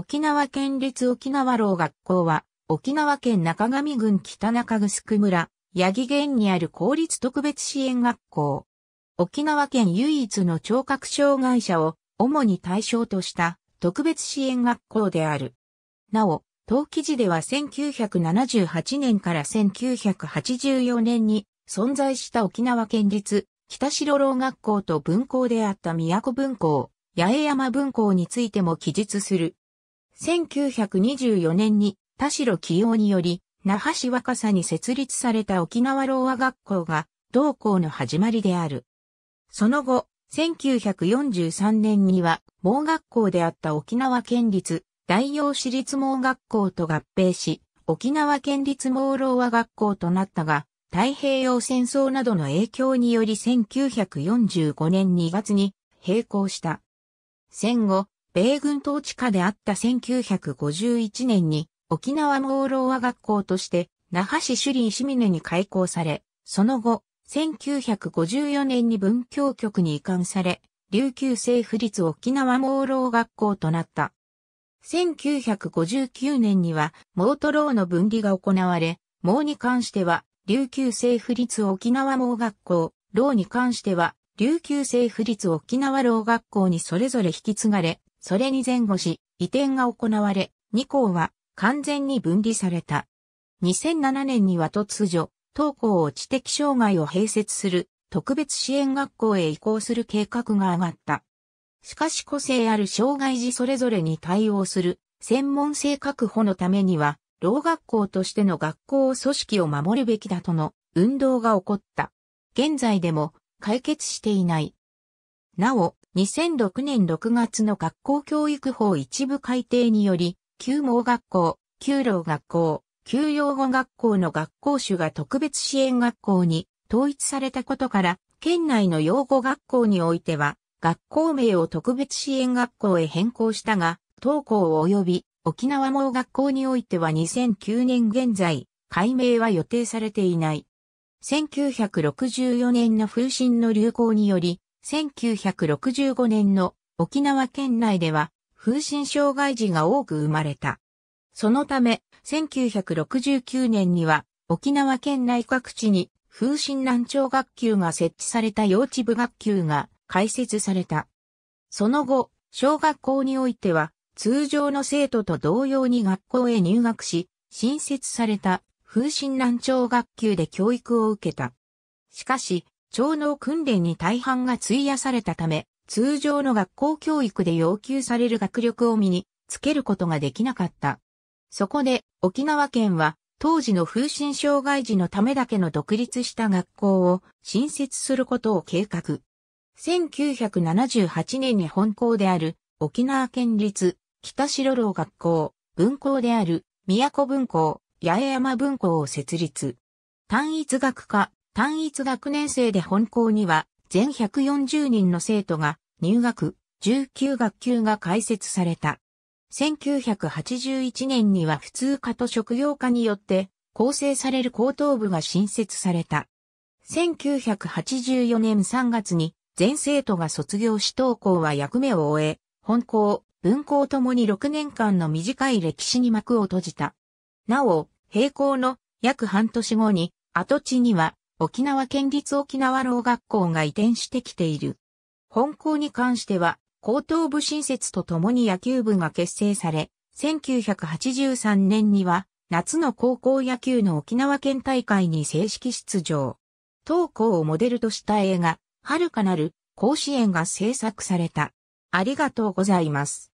沖縄県立沖縄老学校は、沖縄県中上郡北中城村、八木県にある公立特別支援学校。沖縄県唯一の聴覚障害者を主に対象とした特別支援学校である。なお、当記事では1978年から1984年に存在した沖縄県立北城老学校と分校であった宮古分校、八重山分校についても記述する1924年に田代起用により、那覇市若狭に設立された沖縄老和学校が、同校の始まりである。その後、1943年には、盲学校であった沖縄県立、大洋市立盲学校と合併し、沖縄県立盲老和学校となったが、太平洋戦争などの影響により1945年2月に閉校した。戦後、米軍統治下であった1951年に沖縄盲ろ和学校として那覇市首里石峰に開校され、その後、1954年に文教局に移管され、琉球政府立沖縄盲老学校となった。1959年には、盲と老の分離が行われ、盲に関しては、琉球政府立沖縄盲学校、老に関しては、琉球政府立沖縄老学校にそれぞれ引き継がれ、それに前後し、移転が行われ、2校は完全に分離された。2007年には突如、当校を知的障害を併設する特別支援学校へ移行する計画が上がった。しかし個性ある障害児それぞれに対応する専門性確保のためには、老学校としての学校組織を守るべきだとの運動が起こった。現在でも解決していない。なお、2006年6月の学校教育法一部改定により、旧盲学校、旧老学校、旧養護学校の学校種が特別支援学校に統一されたことから、県内の養護学校においては、学校名を特別支援学校へ変更したが、当校及び沖縄盲学校においては2009年現在、改名は予定されていない。1964年の風疹の流行により、1965年の沖縄県内では風疹障害児が多く生まれた。そのため、1969年には沖縄県内各地に風疹難聴学級が設置された幼稚部学級が開設された。その後、小学校においては通常の生徒と同様に学校へ入学し、新設された風疹難聴学級で教育を受けた。しかし、超能訓練に大半が費やされたため、通常の学校教育で要求される学力を身につけることができなかった。そこで沖縄県は当時の風疹障害児のためだけの独立した学校を新設することを計画。1978年に本校である沖縄県立北白老学校、分校である宮古分校、八重山分校を設立。単一学科、単一学年生で本校には全140人の生徒が入学、19学級が開設された。1981年には普通科と職業科によって構成される高等部が新設された。1984年3月に全生徒が卒業し登校は役目を終え、本校、文校ともに6年間の短い歴史に幕を閉じた。なお、閉校の約半年後に跡地には沖縄県立沖縄老学校が移転してきている。本校に関しては、高等部新設とともに野球部が結成され、1983年には、夏の高校野球の沖縄県大会に正式出場。当校をモデルとした映画、遥かなる甲子園が制作された。ありがとうございます。